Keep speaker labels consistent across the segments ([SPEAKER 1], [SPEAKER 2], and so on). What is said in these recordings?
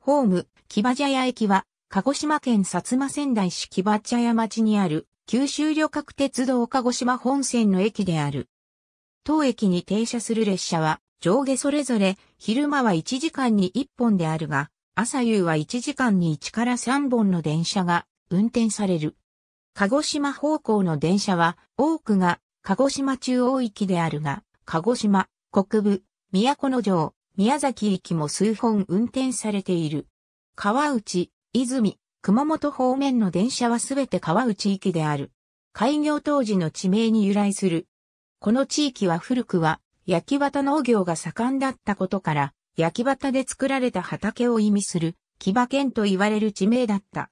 [SPEAKER 1] ホーム、木
[SPEAKER 2] 場茶屋駅は、鹿児島県薩摩仙台市木場茶屋町にある、九州旅客鉄道鹿児島本線の駅である。当駅に停車する列車は、上下それぞれ、昼間は1時間に1本であるが、朝夕は1時間に1から3本の電車が運転される。鹿児島方向の電車は、多くが鹿児島中央域であるが、鹿児島、国部、都城、宮崎行きも数本運転されている。川内、泉、熊本方面の電車はすべて川内行きである。開業当時の地名に由来する。この地域は古くは焼き畑農業が盛んだったことから、焼き畑で作られた畑を意味する、木場県と言われる地名だった。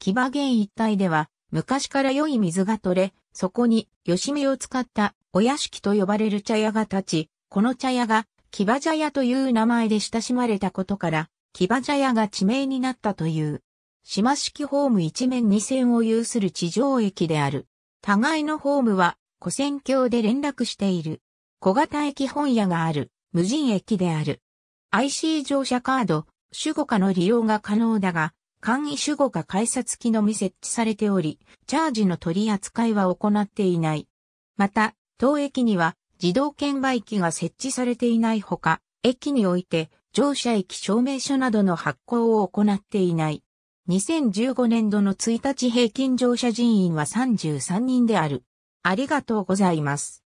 [SPEAKER 2] 木場県一帯では、昔から良い水が取れ、そこに、吉見を使った、お屋敷と呼ばれる茶屋が立ち、この茶屋が、キバジャヤという名前で親しまれたことから、キバジャヤが地名になったという。島式ホーム一面二線を有する地上駅である。互いのホームは、古線橋で連絡している。小型駅本屋がある、無人駅である。IC 乗車カード、主語課の利用が可能だが、簡易主語課改札機のみ設置されており、チャージの取り扱いは行っていない。また、当駅には、自動券売機が設置されていないほか、駅において乗車駅証明書などの発行を行っていない。2015年度の1日平均乗車人員は33人である。ありがとうございます。